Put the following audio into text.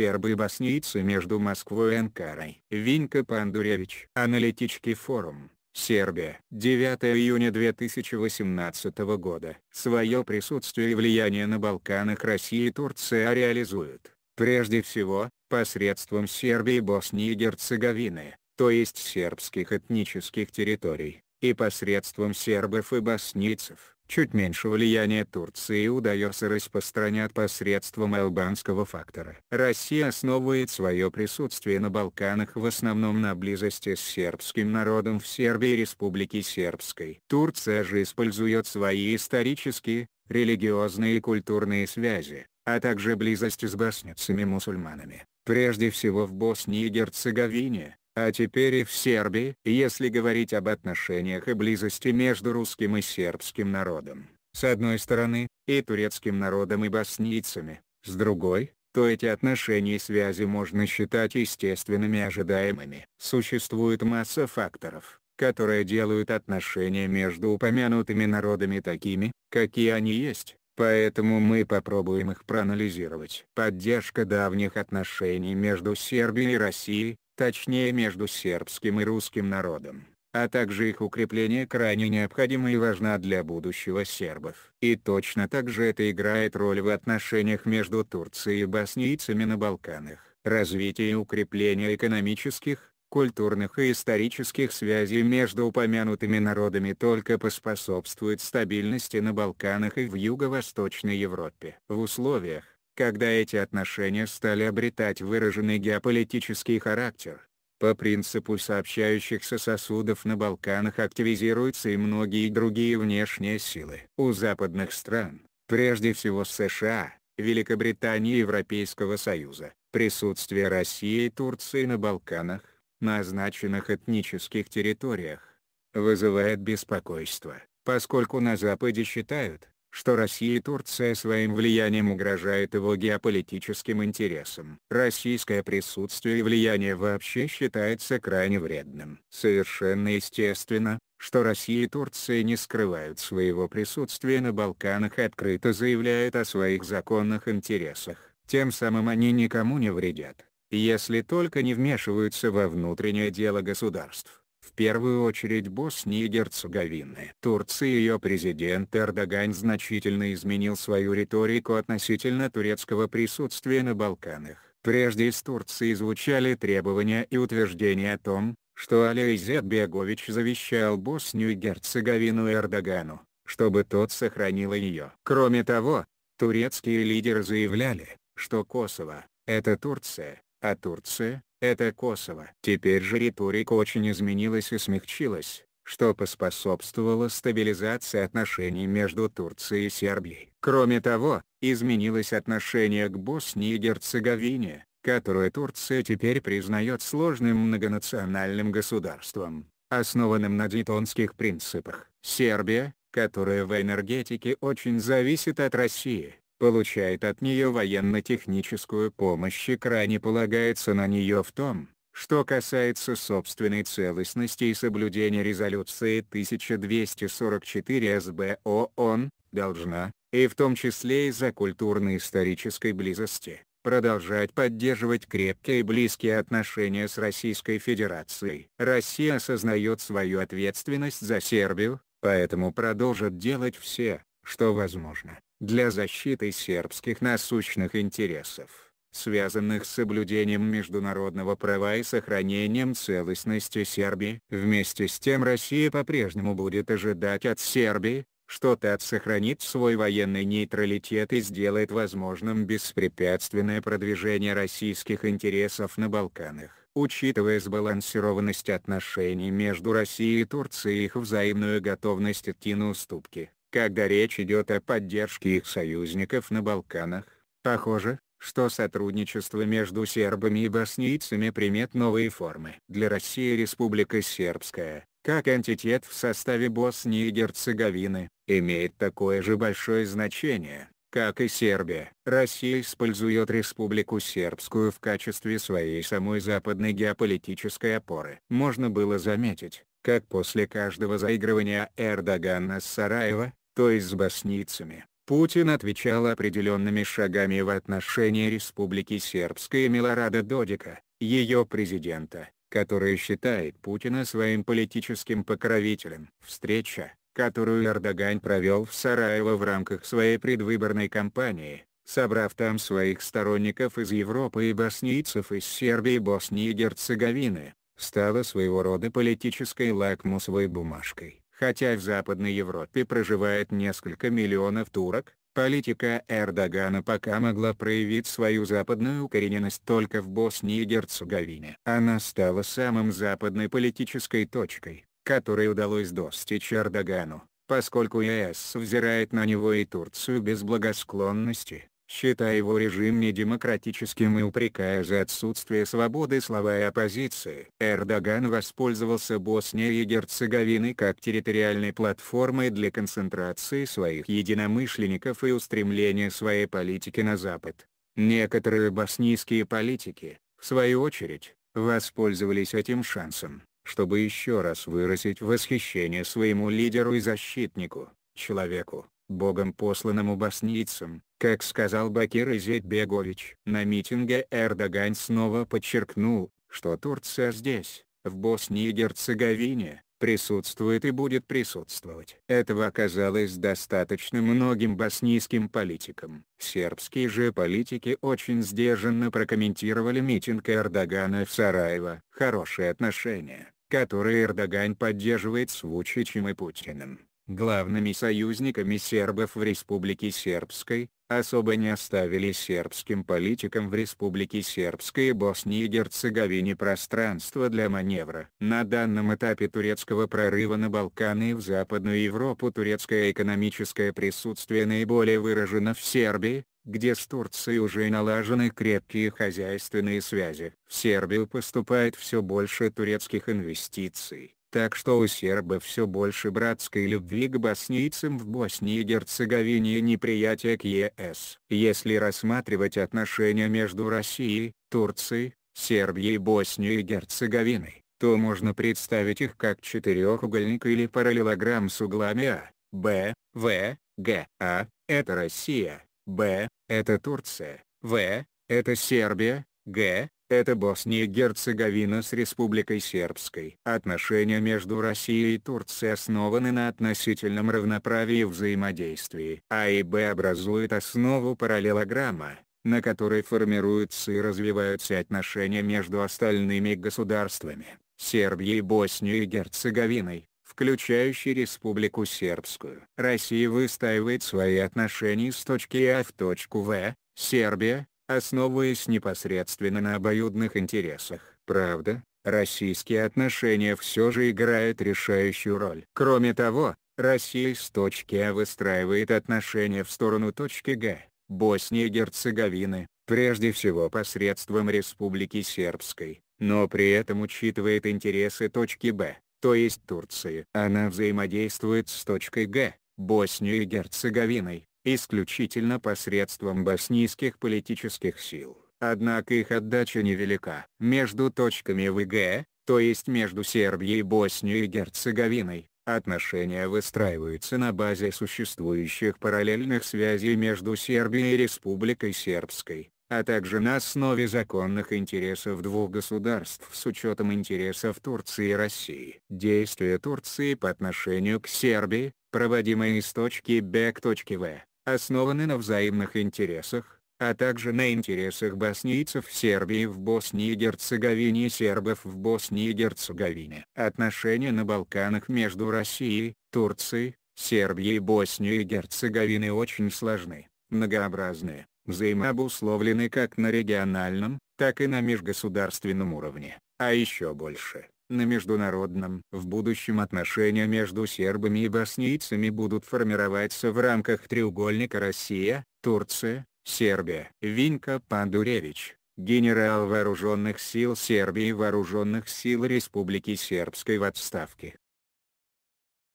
сербы и боснийцы между Москвой и Анкарой. Винка Пандуревич. Аналитический форум. Сербия. 9 июня 2018 года. Свое присутствие и влияние на Балканах Россия и Турция реализуют, прежде всего, посредством Сербии и Боснии и Герцеговины, то есть сербских этнических территорий, и посредством сербов и боснийцев. Чуть меньше влияния Турции удается распространять посредством албанского фактора. Россия основывает свое присутствие на Балканах в основном на близости с сербским народом в Сербии Республики Сербской. Турция же использует свои исторические, религиозные и культурные связи, а также близость с босницами-мусульманами, прежде всего в Боснии и Герцеговине, а теперь и в Сербии. Если говорить об отношениях и близости между русским и сербским народом, с одной стороны, и турецким народом и боснийцами, с другой, то эти отношения и связи можно считать естественными и ожидаемыми. Существует масса факторов, которые делают отношения между упомянутыми народами такими, какие они есть. Поэтому мы попробуем их проанализировать. Поддержка давних отношений между Сербией и Россией, точнее между сербским и русским народом, а также их укрепление крайне необходимо и важно для будущего сербов. И точно так же это играет роль в отношениях между Турцией и боснийцами на Балканах. Развитие и укрепление экономических, культурных и исторических связей между упомянутыми народами только поспособствует стабильности на Балканах и в Юго-Восточной Европе. В условиях, когда эти отношения стали обретать выраженный геополитический характер. По принципу сообщающихся сосудов на Балканах активизируются и многие другие внешние силы. У западных стран, прежде всего США, Великобритании и Европейского Союза, присутствие России и Турции на Балканах, на означенных этнических территориях, вызывает беспокойство, поскольку на Западе считают, что Россия и Турция своим влиянием угрожает его геополитическим интересам. Российское присутствие и влияние вообще считается крайне вредным. Совершенно естественно, что Россия и Турция не скрывают своего присутствия на Балканах и открыто заявляют о своих законных интересах. Тем самым они никому не вредят, если только не вмешиваются во внутреннее дело государств. В первую очередь Боснии и Герцеговины. Турции ее президент Эрдоган значительно изменил свою риторику относительно турецкого присутствия на Балканах. Прежде из Турции звучали требования и утверждения о том, что Али Изетбегович завещал Боснию и Герцеговину Эрдогану, чтобы тот сохранил ее. Кроме того, турецкие лидеры заявляли, что Косово — это Турция, а Турция – это Косово. Теперь же риторика очень изменилась и смягчилась, что поспособствовало стабилизации отношений между Турцией и Сербией. Кроме того, изменилось отношение к Боснии и Герцеговине, которую Турция теперь признает сложным многонациональным государством, основанным на дитонских принципах. Сербия, которая в энергетике очень зависит от России, получает от нее военно-техническую помощь и крайне полагается на нее в том, что касается собственной целостности и соблюдения резолюции 1244 СБ ООН, должна, и в том числе из-за культурно-исторической близости, продолжать поддерживать крепкие и близкие отношения с Российской Федерацией. Россия осознает свою ответственность за Сербию, поэтому продолжит делать все, что возможно для защиты сербских насущных интересов, связанных с соблюдением международного права и сохранением целостности Сербии. Вместе с тем Россия по-прежнему будет ожидать от Сербии, что ТАТ сохранит свой военный нейтралитет и сделает возможным беспрепятственное продвижение российских интересов на Балканах. Учитывая сбалансированность отношений между Россией и Турцией и их взаимную готовность идти на уступки, когда речь идет о поддержке их союзников на Балканах. Похоже, что сотрудничество между сербами и боснийцами примет новые формы. Для России Республика Сербская, как антитет в составе Боснии и Герцеговины, имеет такое же большое значение, как и Сербия. Россия использует Республику Сербскую в качестве своей самой западной геополитической опоры. Можно было заметить, как после каждого заигрывания Эрдогана с Сараева, то и с босницами. Путин отвечал определенными шагами в отношении Республики Сербская Милорада Додика, ее президента, который считает Путина своим политическим покровителем. Встреча, которую Эрдоган провел в Сараево в рамках своей предвыборной кампании, собрав там своих сторонников из Европы и боснийцев из Сербии и Боснии и Герцеговины, стала своего рода политической лакмусовой бумажкой. Хотя в Западной Европе проживает несколько миллионов турок, политика Эрдогана пока могла проявить свою западную укорененность только в Боснии и Герцеговине. Она стала самым западной политической точкой, которой удалось достичь Эрдогану, поскольку ЕС взирает на него и Турцию без благосклонности считая его режим недемократическим и упрекая за отсутствие свободы слова и оппозиции. Эрдоган воспользовался Боснией и Герцеговиной как территориальной платформой для концентрации своих единомышленников и устремления своей политики на Запад. Некоторые боснийские политики, в свою очередь, воспользовались этим шансом, чтобы еще раз выразить восхищение своему лидеру и защитнику, человеку, богом посланному боснийцам, как сказал Бакир Изетбегович. На митинге Эрдоган снова подчеркнул, что Турция здесь, в Боснии и Герцеговине, присутствует и будет присутствовать. Этого оказалось достаточно многим боснийским политикам. Сербские же политики очень сдержанно прокомментировали митинг Эрдогана в Сараево. Хорошие отношения, которые Эрдоган поддерживает с Вучичем и Путиным Главными союзниками сербов в Республике Сербской, особо не оставили сербским политикам в Республике Сербской и Боснии и Герцеговине пространство для маневра. На данном этапе турецкого прорыва на Балканы и в Западную Европу турецкое экономическое присутствие наиболее выражено в Сербии, где с Турцией уже налажены крепкие хозяйственные связи. В Сербию поступает все больше турецких инвестиций, так что у Сербы все больше братской любви к боснийцам в Боснии и Герцеговине и неприятия к ЕС. Если рассматривать отношения между Россией, Турцией, Сербией Боснией и Герцеговиной, то можно представить их как четырехугольник или параллелограмм с углами А, Б, В, Г. А – это Россия, Б – это Турция, В – это Сербия, Г это Босния и Герцеговина с Республикой Сербской. Отношения между Россией и Турцией основаны на относительном равноправии взаимодействии. А и Б образуют основу параллелограмма, на которой формируются и развиваются отношения между остальными государствами, Сербией, Боснией и Герцеговиной включающей Республику Сербскую. Россия выстаивает свои отношения с точки А в точку В, Сербия, основываясь непосредственно на обоюдных интересах. Правда, российские отношения все же играют решающую роль. Кроме того, Россия с точки А выстраивает отношения в сторону точки Г, Боснии и Герцеговины, прежде всего посредством Республики Сербской, но при этом учитывает интересы точки Б, то есть Турции. Она взаимодействует с точкой Г, Боснию и Герцеговиной, исключительно посредством боснийских политических сил. Однако их отдача невелика. Между точками ВГ, то есть между Сербией, Боснией и Герцеговиной, отношения выстраиваются на базе существующих параллельных связей между Сербией и Республикой Сербской, а также на основе законных интересов двух государств с учетом интересов Турции и России. Действия Турции по отношению к Сербии, проводимые из точки Б к точке В, основаны на взаимных интересах, а также на интересах боснийцев в Сербии в Боснии и Герцеговине и сербов в Боснии и Герцеговине. Отношения на Балканах между Россией, Турцией, Сербией и Боснией и Герцеговиной очень сложны, многообразны, взаимообусловлены как на региональном, так и на межгосударственном уровне, а еще больше на международном в будущем отношения между сербами и боснийцами будут формироваться в рамках треугольника Россия, Турция, Сербия. Винка Пандуревич, генерал вооруженных сил Сербии и вооруженных сил Республики Сербской в отставке,